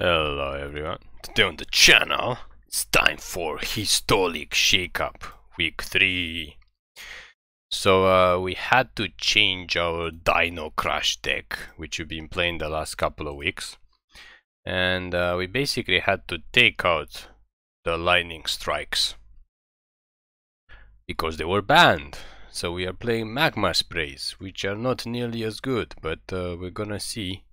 Hello everyone, today on the channel, it's time for Historic Shakeup, week 3. So uh, we had to change our Dino Crash deck, which we've been playing the last couple of weeks. And uh, we basically had to take out the Lightning Strikes, because they were banned. So we are playing Magma Sprays, which are not nearly as good, but uh, we're gonna see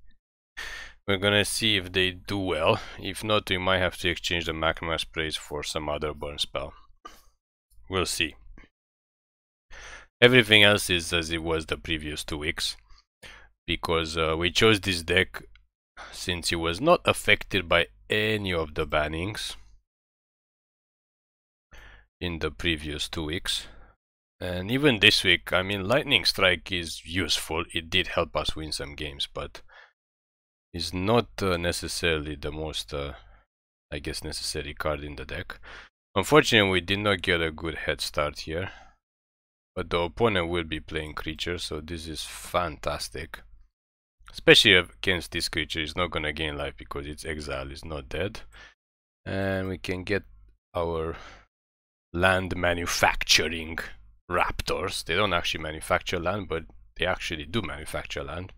we're gonna see if they do well. If not, we might have to exchange the Magma Sprays for some other burn spell. We'll see. Everything else is as it was the previous two weeks. Because uh, we chose this deck since it was not affected by any of the bannings in the previous two weeks. And even this week, I mean, Lightning Strike is useful. It did help us win some games, but is not uh, necessarily the most, uh, I guess, necessary card in the deck. Unfortunately, we did not get a good head start here. But the opponent will be playing creature, so this is fantastic. Especially against this creature, it's not gonna gain life because its exile is not dead. And we can get our land manufacturing raptors. They don't actually manufacture land, but they actually do manufacture land.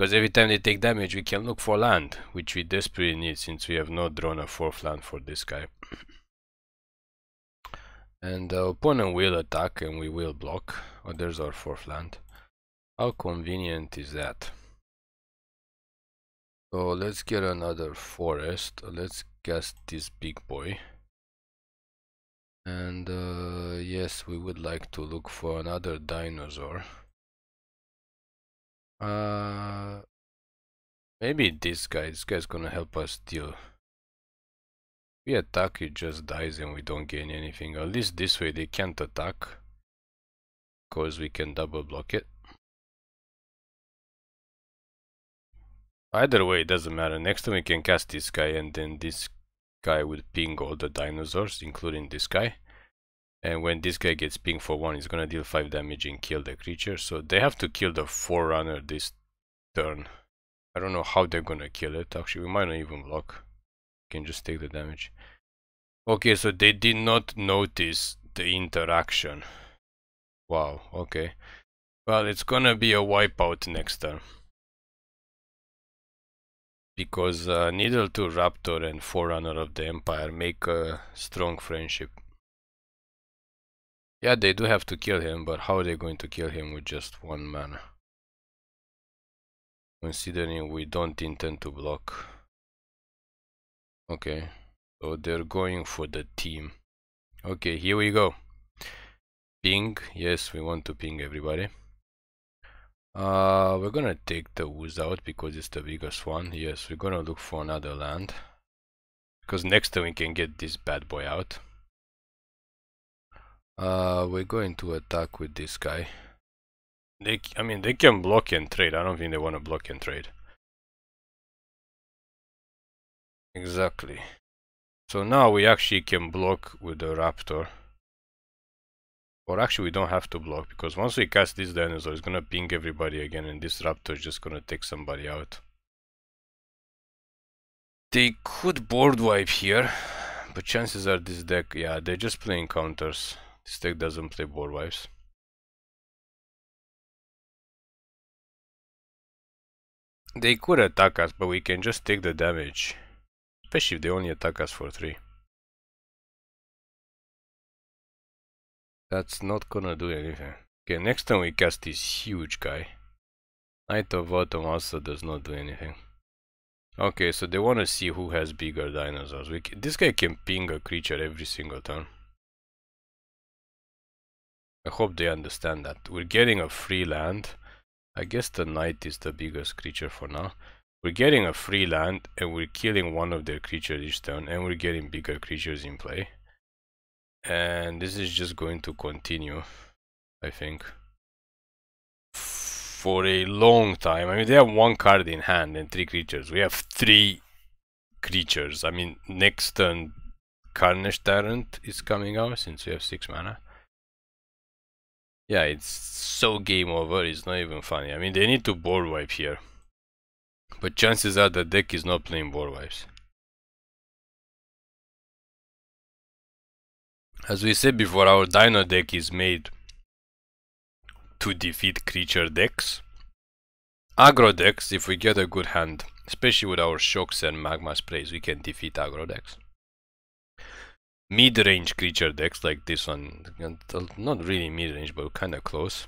Because every time they take damage, we can look for land, which we desperately need since we have not drawn a fourth land for this guy. and the uh, opponent will attack and we will block. Oh, there's our fourth land. How convenient is that? So let's get another forest. Let's cast this big boy. And uh, yes, we would like to look for another dinosaur. Uh, maybe this guy. This guy's gonna help us steal. We attack, he just dies and we don't gain anything. At least this way they can't attack. Because we can double block it. Either way, it doesn't matter. Next time we can cast this guy and then this guy would ping all the dinosaurs, including this guy and when this guy gets pinged for one, he's gonna deal 5 damage and kill the creature. So they have to kill the Forerunner this turn. I don't know how they're gonna kill it. Actually, we might not even block. We can just take the damage. Okay, so they did not notice the interaction. Wow, okay. Well, it's gonna be a wipeout next turn. Because uh, Needle to Raptor and Forerunner of the Empire make a strong friendship. Yeah, they do have to kill him, but how are they going to kill him with just one man? Considering we don't intend to block. Okay, so they're going for the team. Okay, here we go. Ping, yes, we want to ping everybody. Uh, we're gonna take the ooze out because it's the biggest one. Yes, we're gonna look for another land. Because next time we can get this bad boy out. Uh, we're going to attack with this guy. They, I mean, they can block and trade. I don't think they want to block and trade. Exactly. So now we actually can block with the Raptor. Or actually we don't have to block because once we cast this dinosaur it's gonna ping everybody again and this raptor is just gonna take somebody out. They could board wipe here, but chances are this deck, yeah, they're just playing counters. This deck doesn't play board wipes. They could attack us, but we can just take the damage. Especially if they only attack us for 3. That's not gonna do anything. Okay, next time we cast this huge guy. Knight of Autumn also does not do anything. Okay, so they wanna see who has bigger dinosaurs. this guy can ping a creature every single turn. I hope they understand that. We're getting a free land. I guess the knight is the biggest creature for now. We're getting a free land and we're killing one of their creatures each turn and we're getting bigger creatures in play. And this is just going to continue, I think. For a long time. I mean, they have one card in hand and three creatures. We have three creatures. I mean, next turn Carnage Tyrant is coming out since we have six mana. Yeah, it's so game over, it's not even funny. I mean, they need to board wipe here. But chances are the deck is not playing board wipes. As we said before, our dino deck is made to defeat creature decks. Agro decks, if we get a good hand, especially with our shocks and magma sprays, we can defeat agro decks mid-range creature decks like this one. Not really mid-range, but kind of close.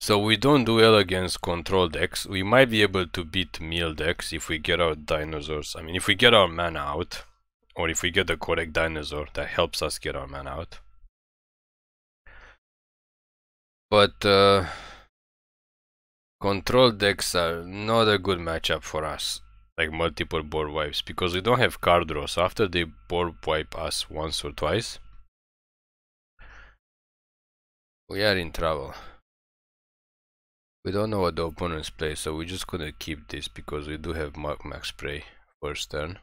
So we don't do against control decks. We might be able to beat meal decks if we get our dinosaurs. I mean, if we get our mana out, or if we get the correct dinosaur that helps us get our mana out. But uh, control decks are not a good matchup for us like multiple board wipes because we don't have card draws after they board wipe us once or twice we are in trouble we don't know what the opponents play so we just gonna keep this because we do have max spray first turn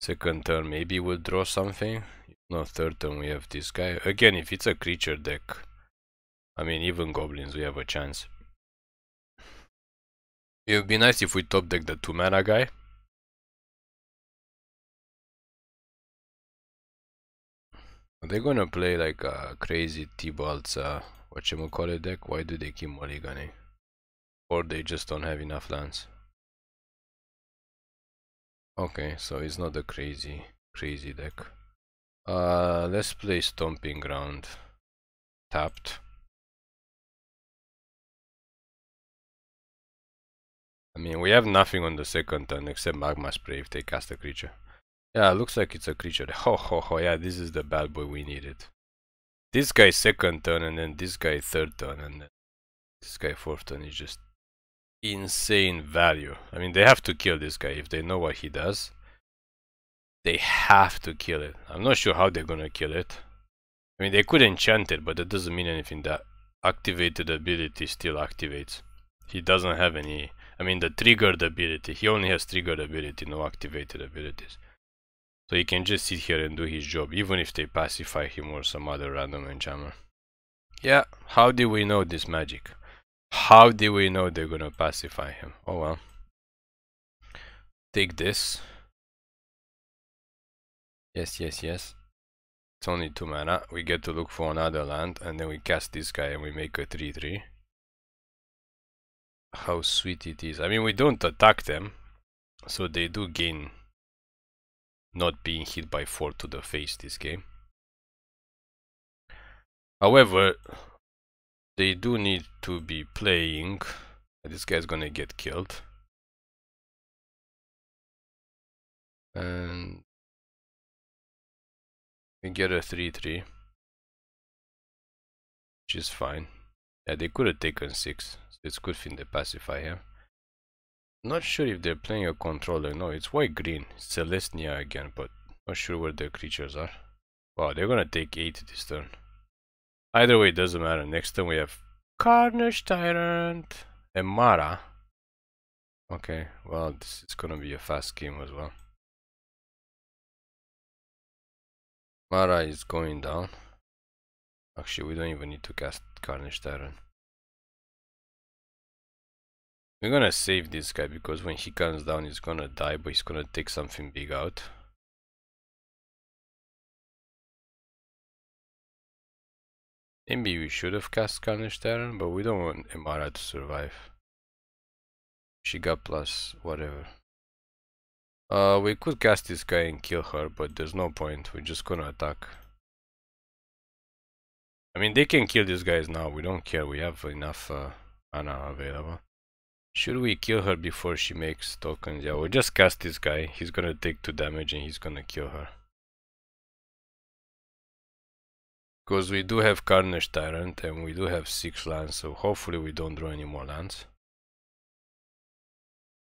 second turn maybe we'll draw something no third turn we have this guy again if it's a creature deck i mean even goblins we have a chance it would be nice if we top deck the 2 mana guy. Are they gonna play like a uh, crazy T-Balt's uh, whatchamacallit deck? Why do they keep mulliganing? Or they just don't have enough lands? Okay, so it's not a crazy, crazy deck. Uh, let's play Stomping Ground. Tapped. I mean, we have nothing on the second turn except Magma Spray if they cast a creature. Yeah, looks like it's a creature. Ho ho ho, yeah, this is the bad boy we needed. This guy second turn and then this guy third turn and then this guy fourth turn is just insane value. I mean, they have to kill this guy if they know what he does. They have to kill it. I'm not sure how they're gonna kill it. I mean, they could enchant it, but that doesn't mean anything. That activated ability still activates. He doesn't have any I mean the triggered ability. He only has triggered ability, no activated abilities. So he can just sit here and do his job, even if they pacify him or some other random enchantment. Yeah, how do we know this magic? How do we know they're gonna pacify him? Oh well. Take this. Yes, yes, yes. It's only 2 mana. We get to look for another land and then we cast this guy and we make a 3-3 how sweet it is. I mean, we don't attack them, so they do gain not being hit by 4 to the face this game. However, they do need to be playing. This guy's gonna get killed. And we get a 3-3, which is fine. Yeah, they could have taken 6. it's good thing they pacify here. Not sure if they're playing a controller. No, it's white green. It's Celestia again, but not sure where their creatures are. Wow, they're gonna take 8 this turn. Either way, it doesn't matter. Next turn we have Carnage Tyrant and Mara. Okay, well, this is gonna be a fast game as well. Mara is going down. Actually, we don't even need to cast Carnage Tyrant. We're gonna save this guy because when he comes down he's gonna die but he's gonna take something big out. Maybe we should have cast Carnage Terran, but we don't want Emara to survive. She got plus whatever. Uh, we could cast this guy and kill her, but there's no point. We're just gonna attack. I mean, they can kill these guys now. We don't care. We have enough uh, mana available. Should we kill her before she makes tokens? Yeah, we'll just cast this guy. He's gonna take 2 damage and he's gonna kill her. Because we do have Carnage Tyrant and we do have 6 lands, so hopefully we don't draw any more lands.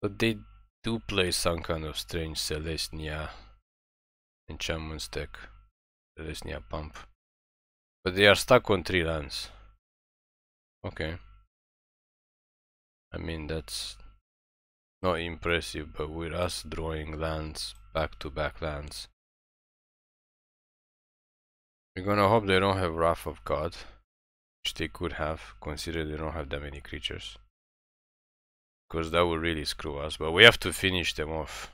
But they do play some kind of strange Celestia enchantment deck, Celestia pump. But they are stuck on 3 lands. Okay. I mean, that's not impressive, but with us drawing lands, back-to-back lands. We're gonna hope they don't have Wrath of God, which they could have, considering they don't have that many creatures. Because that would really screw us, but we have to finish them off.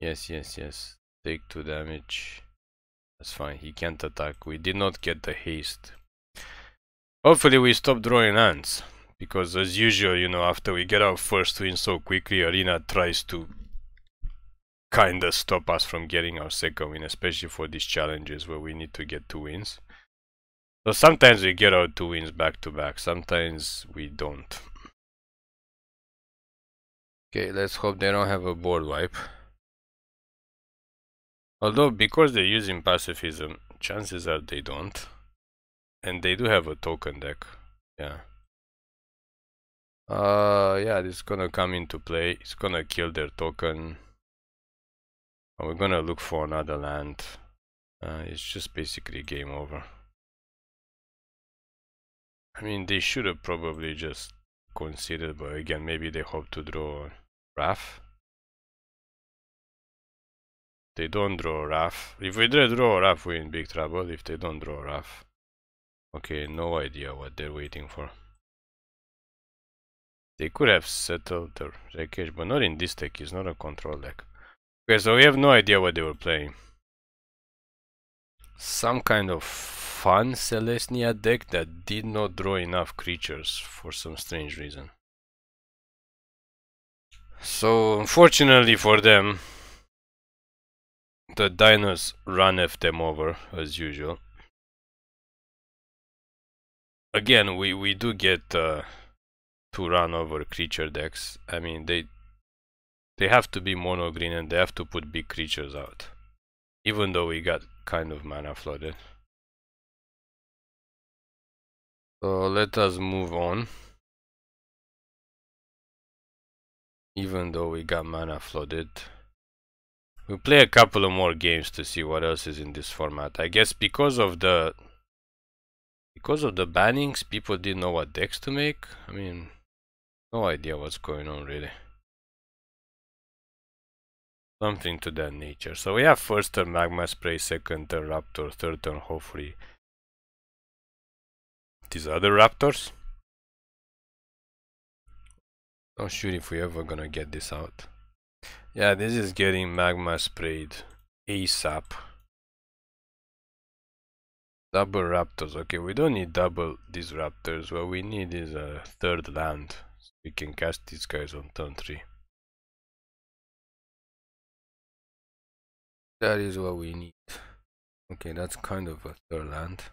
Yes, yes, yes. Take two damage. That's fine, he can't attack. We did not get the haste Hopefully we stop drawing ants, because as usual, you know, after we get our first win so quickly, Arena tries to kinda stop us from getting our second win, especially for these challenges where we need to get two wins. So sometimes we get our two wins back to back, sometimes we don't. Okay, let's hope they don't have a board wipe. Although, because they're using pacifism, chances are they don't and they do have a token deck. Yeah. Uh, yeah, this is gonna come into play. It's gonna kill their token. And we're gonna look for another land. Uh, it's just basically game over. I mean, they should have probably just considered, but again, maybe they hope to draw Raf. They don't draw Raf. If we draw Raf, we're in big trouble. If they don't draw Raf. Okay, no idea what they're waiting for. They could have settled the wreckage, but not in this deck, it's not a control deck. Okay, so we have no idea what they were playing. Some kind of fun Celestia deck that did not draw enough creatures for some strange reason. So, unfortunately for them, the dinos ran F them over, as usual again, we, we do get uh, to run over creature decks. I mean, they they have to be mono green and they have to put big creatures out. Even though we got kind of mana flooded. So let us move on. Even though we got mana flooded. we play a couple of more games to see what else is in this format. I guess because of the because of the bannings, people didn't know what decks to make. I mean, no idea what's going on really. Something to that nature. So we have first turn Magma Spray, second turn Raptor, third turn hopefully these other Raptors. Not sure if we ever gonna get this out. Yeah, this is getting Magma Sprayed ASAP. Double raptors. Okay, we don't need double these raptors. What we need is a third land. we can cast these guys on turn 3. That is what we need. Okay, that's kind of a third land.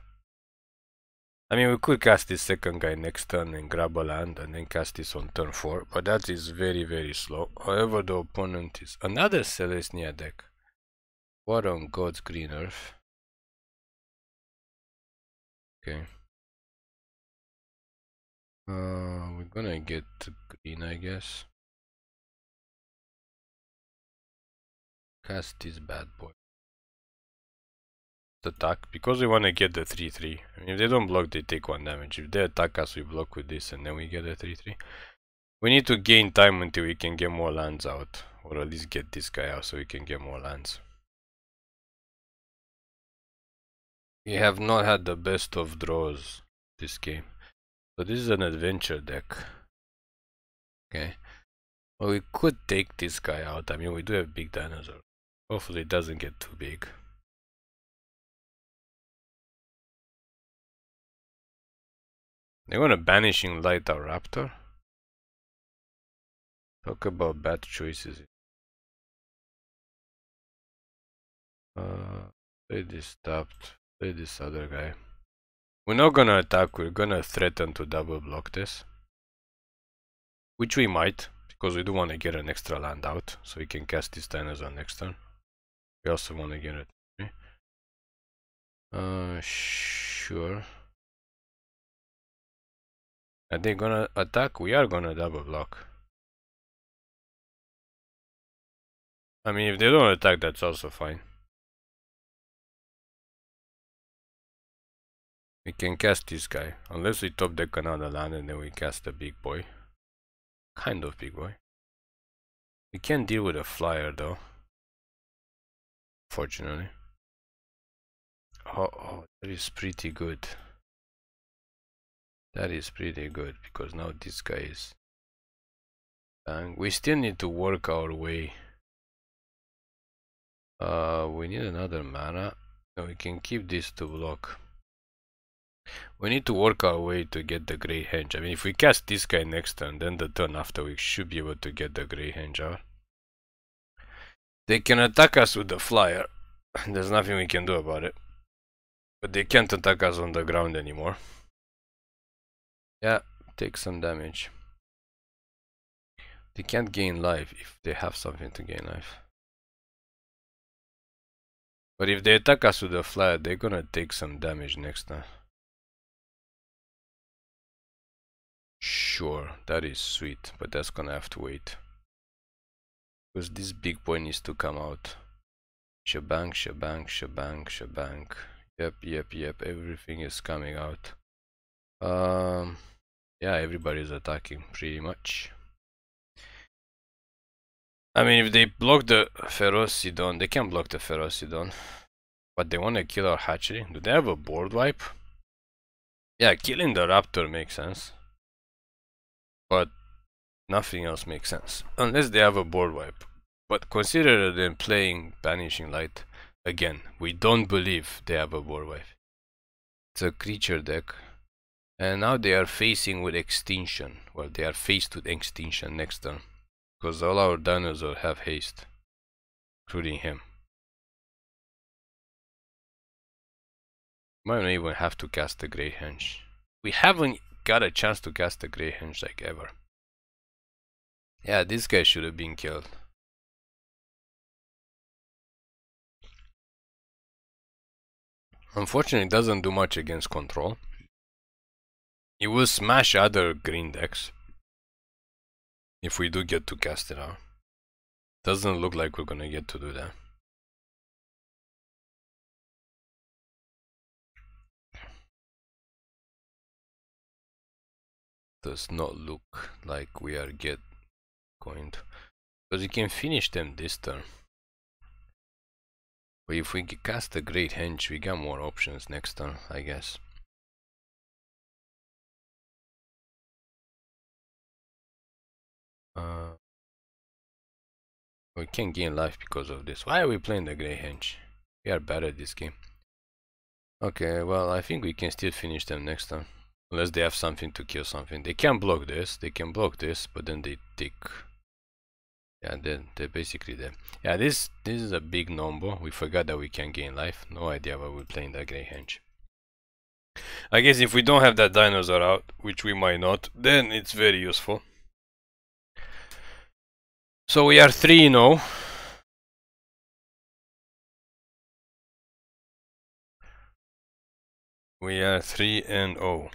I mean, we could cast this second guy next turn and grab a land and then cast this on turn 4, but that is very, very slow. However, the opponent is another Celestia deck. What on God's green earth? Okay. Uh, we're gonna get green, I guess. Cast this bad boy. Attack, because we wanna get the 3-3. I mean, if they don't block, they take 1 damage. If they attack us, we block with this and then we get the 3-3. We need to gain time until we can get more lands out. Or at least get this guy out so we can get more lands. We have not had the best of draws this game. So this is an adventure deck. Okay. Well, we could take this guy out. I mean, we do have big dinosaur. Hopefully it doesn't get too big. They want a banishing light our raptor? Talk about bad choices. Uh, they stopped. Play this other guy. We're not gonna attack, we're gonna threaten to double block this. Which we might, because we do want to get an extra land out, so we can cast this on next turn. We also want to get it. Eh? Uh, sure. Are they gonna attack? We are gonna double block. I mean, if they don't attack, that's also fine. We can cast this guy. Unless we top deck another land and then we cast the big boy. Kind of big boy. We can't deal with a flyer though. Fortunately. Oh, oh, that is pretty good. That is pretty good because now this guy is... And we still need to work our way. Uh, we need another mana. No, we can keep this to block. We need to work our way to get the Grey Henge. I mean, if we cast this guy next turn, then the turn after we should be able to get the Grey Henge out. They can attack us with the flyer. There's nothing we can do about it. But they can't attack us on the ground anymore. Yeah, take some damage. They can't gain life if they have something to gain life. But if they attack us with a flyer, they're gonna take some damage next time. Sure, that is sweet, but that's gonna have to wait. Because this big boy needs to come out. Shebang, shebang, shebang, shebang. Yep, yep, yep, everything is coming out. Um, yeah, everybody's attacking, pretty much. I mean, if they block the Ferocidon, they can block the Ferocidon. But they wanna kill our hatchery. Do they have a board wipe? Yeah, killing the raptor makes sense but nothing else makes sense. Unless they have a board wipe. But consider them playing Banishing Light again. We don't believe they have a board wipe. It's a creature deck. And now they are facing with extinction. Well, they are faced with extinction next turn. Because all our dinosaurs have haste. Including him. Might not even have to cast the Great Henge. We haven't got a chance to cast a Greyhenge like ever. Yeah, this guy should have been killed. Unfortunately, it doesn't do much against control. It will smash other green decks. If we do get to cast it out. Doesn't look like we're gonna get to do that. does not look like we are get going to because we can finish them this turn but if we cast a great henge we got more options next turn I guess uh, we can gain life because of this why are we playing the great henge we are bad at this game okay well I think we can still finish them next time Unless they have something to kill something. They can block this, they can block this, but then they take. Yeah, then they're basically there. Yeah, this this is a big number. We forgot that we can gain life. No idea why we're playing that Greyhenge. I guess if we don't have that dinosaur out, which we might not, then it's very useful. So we are 3 now. Oh. We are 3 and 0.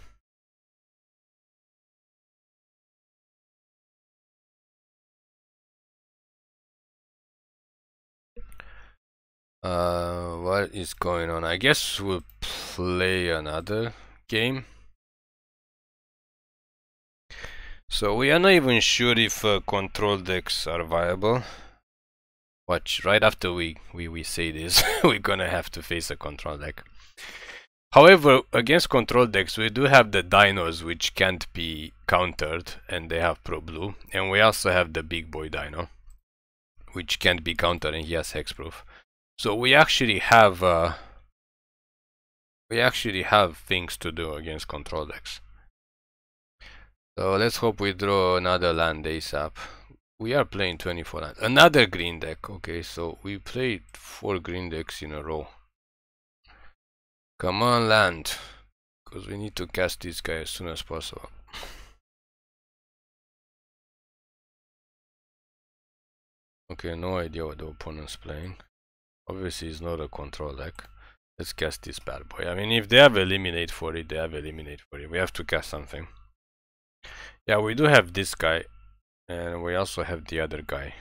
Uh, what is going on? I guess we'll play another game. So we are not even sure if uh, control decks are viable. Watch, right after we, we, we say this, we're gonna have to face a control deck. However, against control decks, we do have the dinos which can't be countered, and they have pro blue. And we also have the big boy dino, which can't be countered, and he has hexproof. So we actually have uh, we actually have things to do against control decks. So let's hope we draw another land ASAP. We are playing 24 land. Another green deck. Okay, so we played four green decks in a row. Come on, land. Because we need to cast this guy as soon as possible. Okay, no idea what the opponent's playing. Obviously, it's not a control deck. Let's cast this bad boy. I mean, if they have eliminate for it, they have eliminate for it. We have to cast something. Yeah, we do have this guy. And we also have the other guy.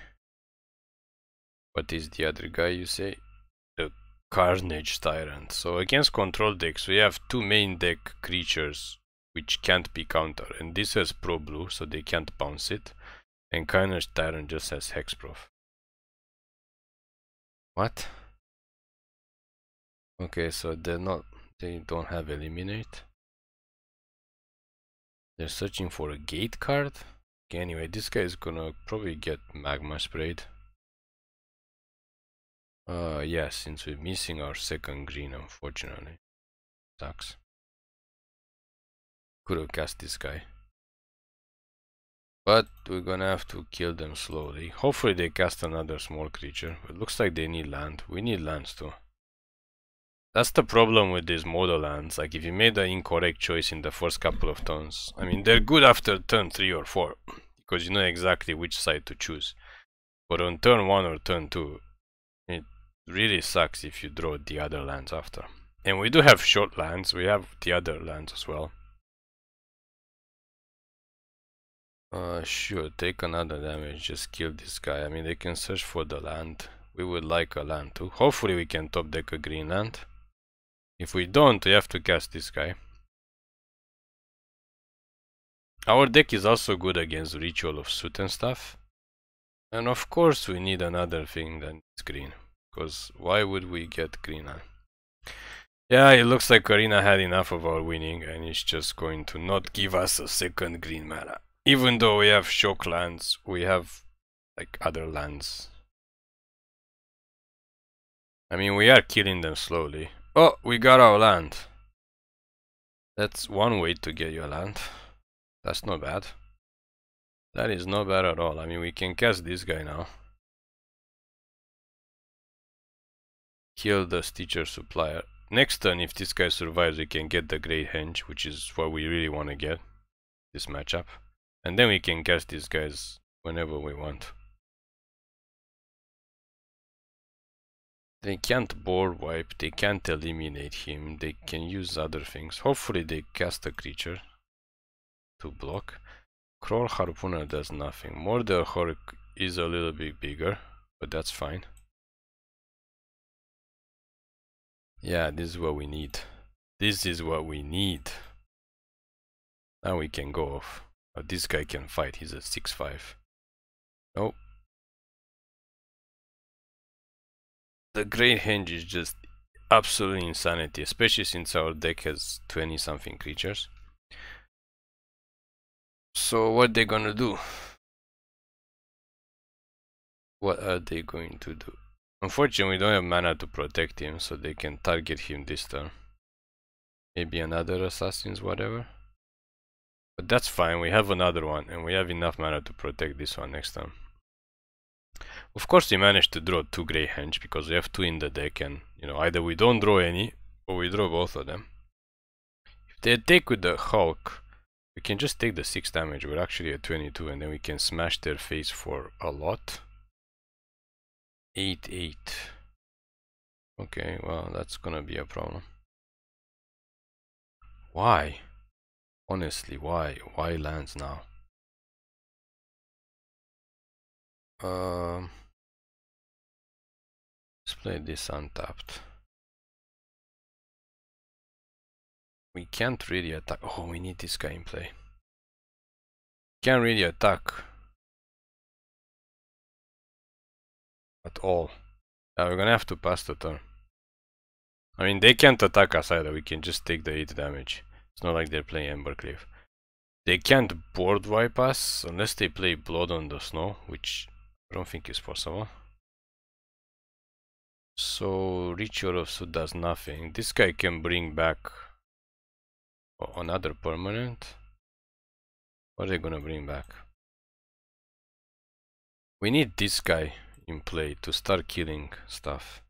What is the other guy, you say? The Carnage Tyrant. So against control decks, we have two main deck creatures which can't be countered. And this has Pro Blue, so they can't bounce it. And Carnage Tyrant just has Hexproof. What? Okay, so they're not, they don't have eliminate. They're searching for a gate card. Okay, anyway, this guy is gonna probably get magma sprayed. Uh, yeah, since we're missing our second green, unfortunately. Sucks. Could have cast this guy. But we're gonna have to kill them slowly. Hopefully they cast another small creature. It looks like they need land. We need lands too. That's the problem with these model lands. Like if you made the incorrect choice in the first couple of turns. I mean they're good after turn 3 or 4. Because you know exactly which side to choose. But on turn 1 or turn 2. It really sucks if you draw the other lands after. And we do have short lands. We have the other lands as well. Uh, sure, take another damage, just kill this guy. I mean, they can search for the land. We would like a land too. Hopefully we can top deck a green land. If we don't, we have to cast this guy. Our deck is also good against Ritual of Suit and stuff. And of course we need another thing than green. Because why would we get greener? Yeah, it looks like Karina had enough of our winning and is just going to not give us a second green mana even though we have shock lands, we have like other lands. I mean, we are killing them slowly. Oh, we got our land. That's one way to get your land. That's not bad. That is not bad at all. I mean, we can cast this guy now. Kill the stitcher supplier. Next turn, if this guy survives, we can get the Great Henge, which is what we really want to get this matchup. And then we can cast these guys whenever we want. They can't bore wipe, they can't eliminate him, they can use other things. Hopefully they cast a creature to block. Crawl Harpooner does nothing. Mordor Hork is a little bit bigger, but that's fine. Yeah, this is what we need. This is what we need. Now we can go off. Uh, this guy can fight, he's a 6-5. Nope. The Great Henge is just absolute insanity, especially since our deck has 20 something creatures. So what they gonna do? What are they going to do? Unfortunately, we don't have mana to protect him, so they can target him this turn. Maybe another assassins, whatever. But that's fine, we have another one, and we have enough mana to protect this one next time. Of course we managed to draw two Greyhenge, because we have two in the deck, and, you know, either we don't draw any, or we draw both of them. If they attack with the Hulk, we can just take the 6 damage, we're actually at 22, and then we can smash their face for a lot. 8, 8. Okay, well, that's gonna be a problem. Why? Honestly, why? Why lands now? Um, let's play this untapped. We can't really attack. Oh, we need this guy in play. Can't really attack. At all. Now we're gonna have to pass the turn. I mean, they can't attack us either. We can just take the 8 damage. It's not like they're playing Embercliff. They can't board wipe us unless they play Blood on the Snow, which I don't think is possible. So Ritual of Su does nothing. This guy can bring back another permanent. What are they gonna bring back? We need this guy in play to start killing stuff.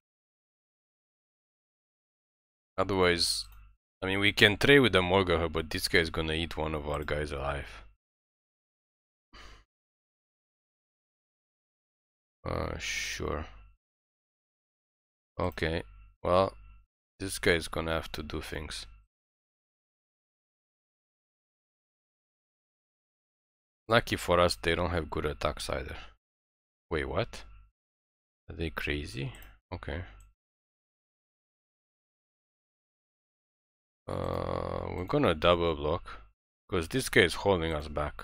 Otherwise, I mean, we can trade with the Morgaha, but this guy is gonna eat one of our guys alive. Uh, sure. Okay, well, this guy is gonna have to do things. Lucky for us, they don't have good attacks either. Wait, what? Are they crazy? Okay. Uh, we're gonna double block. Because this guy is holding us back.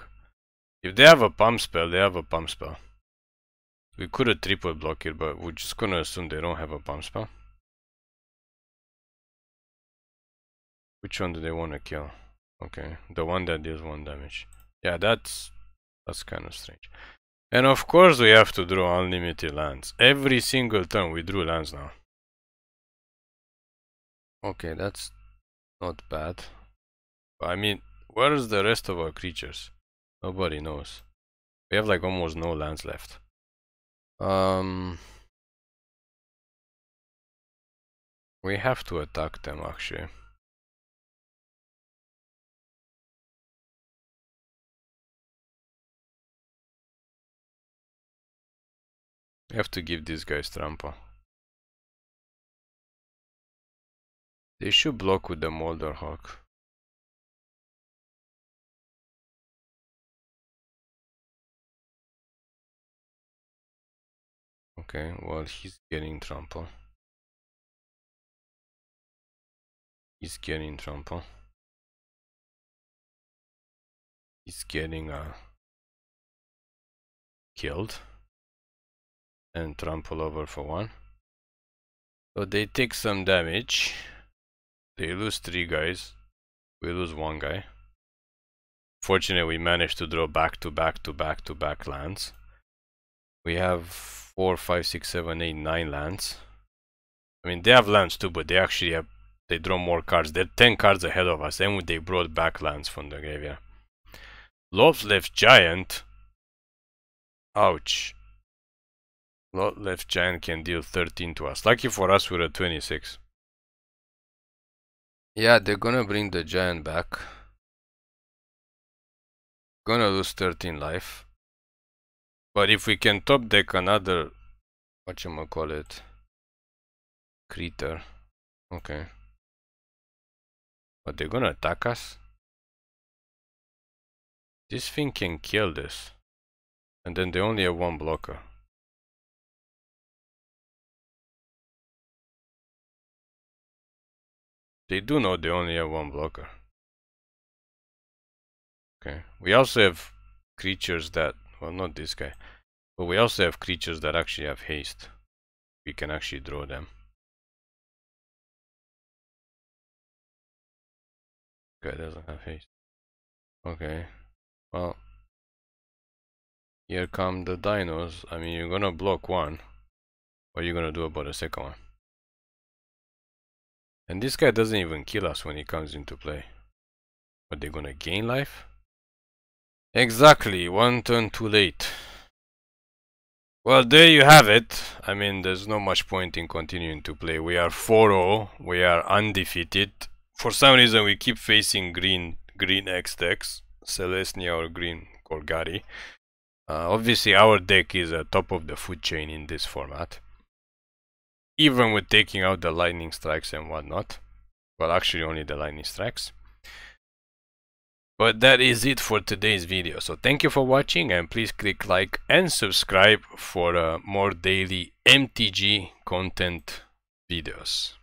If they have a pump spell, they have a pump spell. We could have triple blocked it, but we're just gonna assume they don't have a pump spell. Which one do they want to kill? Okay, the one that deals one damage. Yeah, that's that's kind of strange. And of course we have to draw unlimited lands. Every single turn we drew lands now. Okay, that's not bad. I mean, where is the rest of our creatures? Nobody knows. We have like almost no lands left. Um, we have to attack them actually. We have to give these guys trample. They should block with the Molder Hawk. Okay, well he's getting trample. He's getting trample. He's getting uh, killed and trample over for one. So they take some damage. They lose three guys. We lose one guy. Fortunately, we managed to draw back to back to back to back lands. We have four, five, six, seven, eight, nine lands. I mean, they have lands too, but they actually have, they draw more cards. They're 10 cards ahead of us, and they brought back lands from the graveyard. Lot left giant. Ouch. Lot left giant can deal 13 to us. Lucky for us, we're at 26. Yeah, they're gonna bring the giant back. Gonna lose 13 life. But if we can top deck another what you call it creature. Okay. But they're gonna attack us? This thing can kill this. And then they only have one blocker. They do know they only have one blocker. Okay. We also have creatures that, well, not this guy, but we also have creatures that actually have haste. We can actually draw them. Guy doesn't have haste. Okay. Well, here come the dinos. I mean, you're gonna block one. What are you gonna do about the second one? And this guy doesn't even kill us when he comes into play. Are they gonna gain life? Exactly, one turn too late. Well, there you have it. I mean, there's not much point in continuing to play. We are 4-0. We are undefeated. For some reason, we keep facing green green X decks. Celestia or green Golgari. Uh, obviously, our deck is uh, top of the food chain in this format even with taking out the lightning strikes and whatnot. Well, actually only the lightning strikes. But that is it for today's video. So thank you for watching and please click like and subscribe for uh, more daily MTG content videos.